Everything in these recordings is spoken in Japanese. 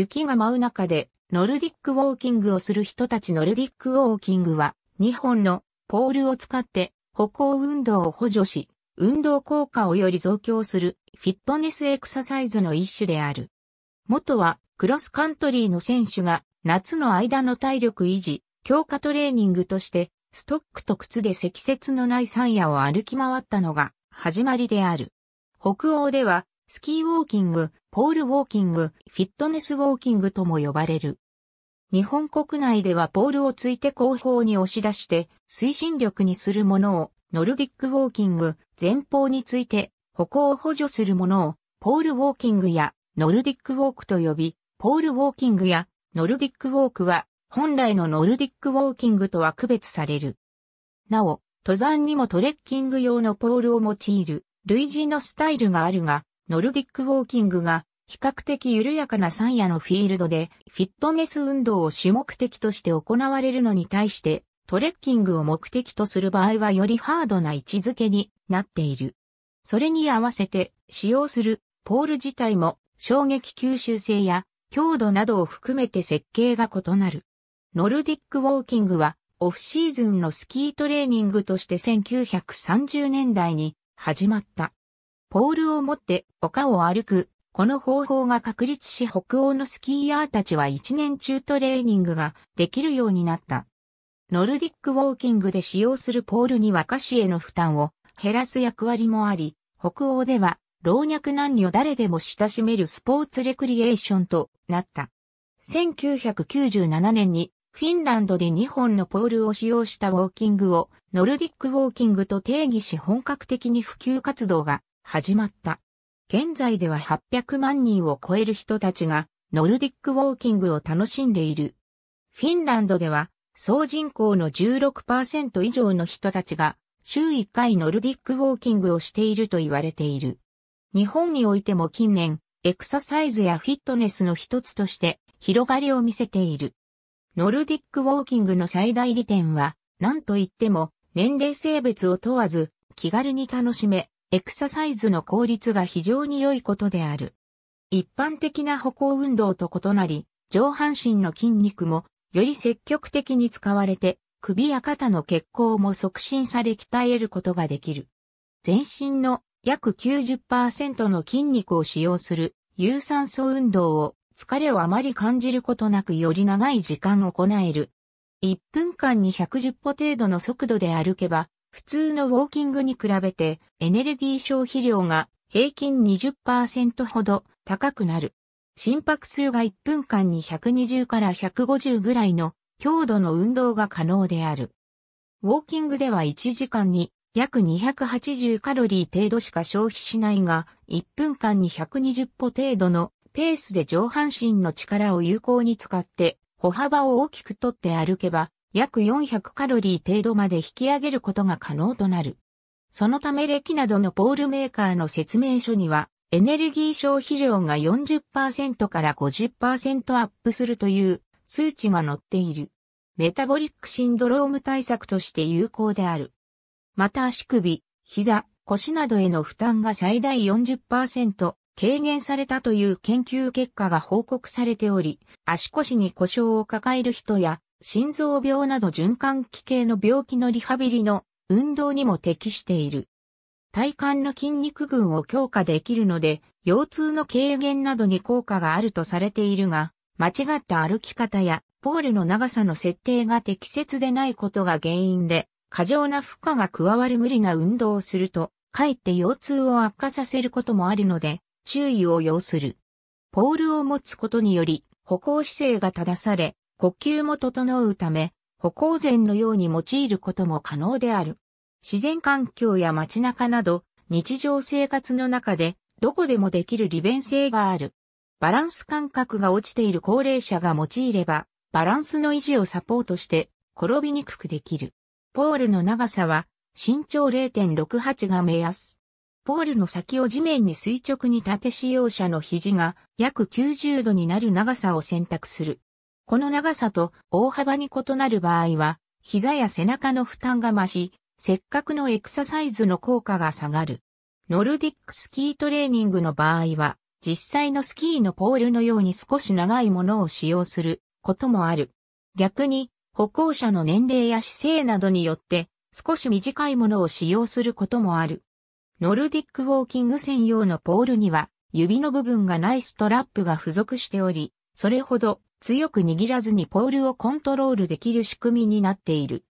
雪が舞う中で、ノルディックウォーキングをする人たちノルディックウォーキングは、2本のポールを使って歩行運動を補助し、運動効果をより増強するフィットネスエクササイズの一種である。元はクロスカントリーの選手が夏の間の体力維持、強化トレーニングとしてストックと靴で積雪のない山野を歩き回ったのが始まりである。北欧ではスキーウォーキング、ポールウォーキング、フィットネスウォーキングとも呼ばれる。日本国内ではポールをついて後方に押し出して推進力にするものをノルディックウォーキング、前方について歩行を補助するものをポールウォーキングやノルディックウォークと呼び、ポールウォーキングやノルディックウォークは本来のノルディックウォーキングとは区別される。なお、登山にもトレッキング用のポールを用いる類似のスタイルがあるが、ノルディックウォーキングが比較的緩やかな山野のフィールドでフィットネス運動を主目的として行われるのに対してトレッキングを目的とする場合はよりハードな位置づけになっている。それに合わせて使用するポール自体も衝撃吸収性や強度などを含めて設計が異なる。ノルディックウォーキングはオフシーズンのスキートレーニングとして1930年代に始まった。ポールを持って丘を歩く。この方法が確立し北欧のスキーヤーたちは一年中トレーニングができるようになった。ノルディックウォーキングで使用するポールには菓子への負担を減らす役割もあり、北欧では老若男女誰でも親しめるスポーツレクリエーションとなった。1997年にフィンランドで2本のポールを使用したウォーキングをノルディックウォーキングと定義し本格的に普及活動が始まった。現在では800万人を超える人たちがノルディックウォーキングを楽しんでいる。フィンランドでは総人口の16%以上の人たちが週1回ノルディックウォーキングをしていると言われている。日本においても近年エクササイズやフィットネスの一つとして広がりを見せている。ノルディックウォーキングの最大利点は、何と言っても年齢性別を問わず気軽に楽しめ、エクササイズの効率が非常に良いことである。一般的な歩行運動と異なり、上半身の筋肉もより積極的に使われて、首や肩の血行も促進され鍛えることができる。全身の約90%の筋肉を使用する有酸素運動を疲れをあまり感じることなくより長い時間行える。1分間に110歩程度の速度で歩けば普通のウォーキングに比べてエネルギー消費量が平均20%ほど高くなる。心拍数が1分間に120から150ぐらいの強度の運動が可能である。ウォーキングでは1時間に約280カロリー程度しか消費しないが、1分間に120歩程度のペースで上半身の力を有効に使って、歩幅を大きくとって歩けば、約400カロリー程度まで引き上げることが可能となる。そのため歴などのポールメーカーの説明書には、エネルギー消費量が40%から50%アップするという数値が載っている。メタボリックシンドローム対策として有効である。また足首、膝、腰などへの負担が最大40%軽減されたという研究結果が報告されており、足腰に故障を抱える人や心臓病など循環器系の病気のリハビリの運動にも適している。体幹の筋肉群を強化できるので、腰痛の軽減などに効果があるとされているが、間違った歩き方やポールの長さの設定が適切でないことが原因で、過剰な負荷が加わる無理な運動をすると、かえって腰痛を悪化させることもあるので、注意を要する。ポールを持つことにより、歩行姿勢が正され、呼吸も整うため、歩行前のように用いることも可能である。自然環境や街中など、日常生活の中で、どこでもできる利便性がある。バランス感覚が落ちている高齢者が用いれば、バランスの維持をサポートして転びにくくできる。ポールの長さは身長0.68が目安。ポールの先を地面に垂直に立て使用者の肘が約90度になる長さを選択する。この長さと大幅に異なる場合は、膝や背中の負担が増し、せっかくのエクササイズの効果が下がる。ノルディックスキートレーニングの場合は、実際のスキーのポールのように少し長いものを使用することもある。逆に、歩行者の年齢や姿勢などによって少し短いものを使用することもある。ノルディックウォーキング専用のポールには指の部分がないストラップが付属しており、それほど強く握らずにポールをコントロールできる仕組みになっている。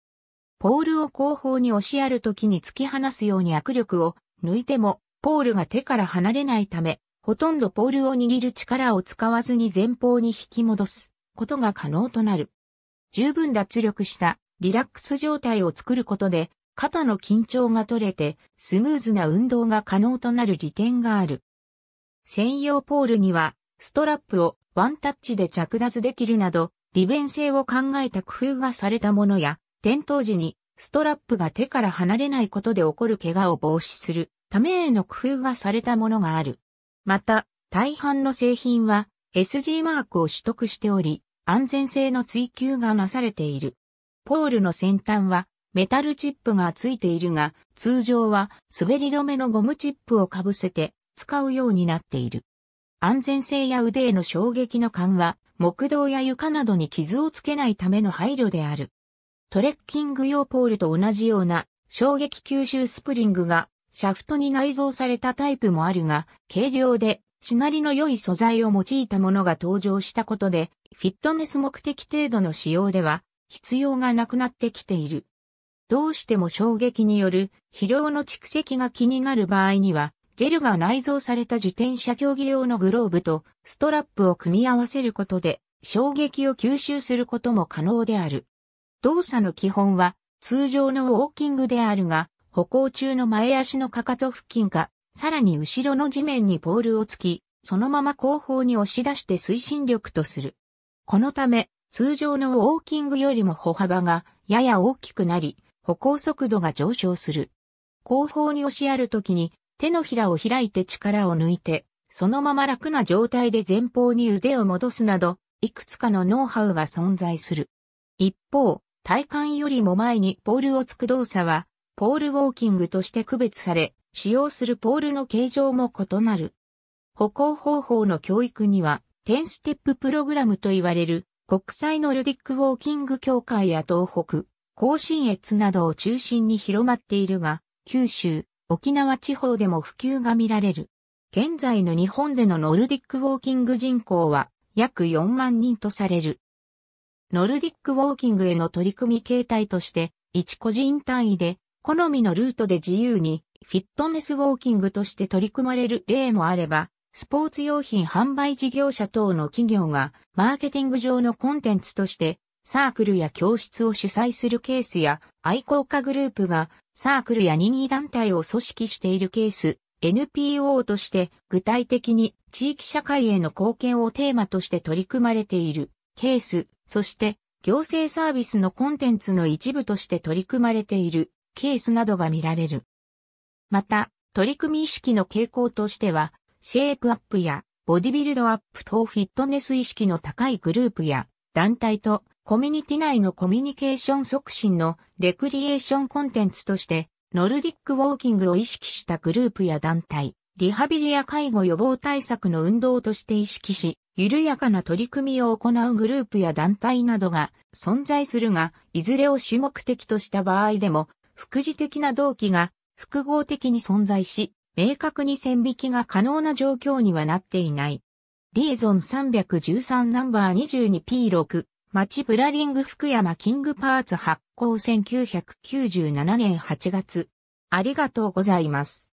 ポールを後方に押しやるときに突き放すように握力を抜いても、ポールが手から離れないため、ほとんどポールを握る力を使わずに前方に引き戻すことが可能となる。十分脱力したリラックス状態を作ることで、肩の緊張が取れてスムーズな運動が可能となる利点がある。専用ポールにはストラップをワンタッチで着脱できるなど、利便性を考えた工夫がされたものや、転倒時にストラップが手から離れないことで起こる怪我を防止するためへの工夫がされたものがある。また、大半の製品は SG マークを取得しており、安全性の追求がなされている。ポールの先端はメタルチップがついているが、通常は滑り止めのゴムチップをかぶせて使うようになっている。安全性や腕への衝撃の緩和、木道や床などに傷をつけないための配慮である。トレッキング用ポールと同じような衝撃吸収スプリングがシャフトに内蔵されたタイプもあるが、軽量でしなりの良い素材を用いたものが登場したことで、フィットネス目的程度の使用では必要がなくなってきている。どうしても衝撃による疲労の蓄積が気になる場合には、ジェルが内蔵された自転車競技用のグローブとストラップを組み合わせることで衝撃を吸収することも可能である。動作の基本は通常のウォーキングであるが、歩行中の前足のかかと付近か、さらに後ろの地面にポールをつき、そのまま後方に押し出して推進力とする。このため、通常のウォーキングよりも歩幅がやや大きくなり、歩行速度が上昇する。後方に押しやるときに手のひらを開いて力を抜いて、そのまま楽な状態で前方に腕を戻すなど、いくつかのノウハウが存在する。一方、体幹よりも前にポールをつく動作は、ポールウォーキングとして区別され、使用するポールの形状も異なる。歩行方法の教育には、10ステッププログラムと言われる、国際ノルディックウォーキング協会や東北、甲信越などを中心に広まっているが、九州、沖縄地方でも普及が見られる。現在の日本でのノルディックウォーキング人口は約4万人とされる。ノルディックウォーキングへの取り組み形態として、一個人単位で、好みのルートで自由に、フィットネスウォーキングとして取り組まれる例もあれば、スポーツ用品販売事業者等の企業が、マーケティング上のコンテンツとして、サークルや教室を主催するケースや、愛好家グループがサークルや任意団体を組織しているケース、NPO として具体的に地域社会への貢献をテーマとして取り組まれているケース、そして行政サービスのコンテンツの一部として取り組まれているケースなどが見られる。また、取り組み意識の傾向としては、シェイプアップやボディビルドアップ等フィットネス意識の高いグループや団体とコミュニティ内のコミュニケーション促進のレクリエーションコンテンツとして、ノルディックウォーキングを意識したグループや団体、リハビリや介護予防対策の運動として意識し、緩やかな取り組みを行うグループや団体などが存在するが、いずれを主目的とした場合でも、副次的な動機が複合的に存在し、明確に線引きが可能な状況にはなっていない。リエゾン313ナンバー 22P6 町ブラリング福山キングパーツ発行1997年8月。ありがとうございます。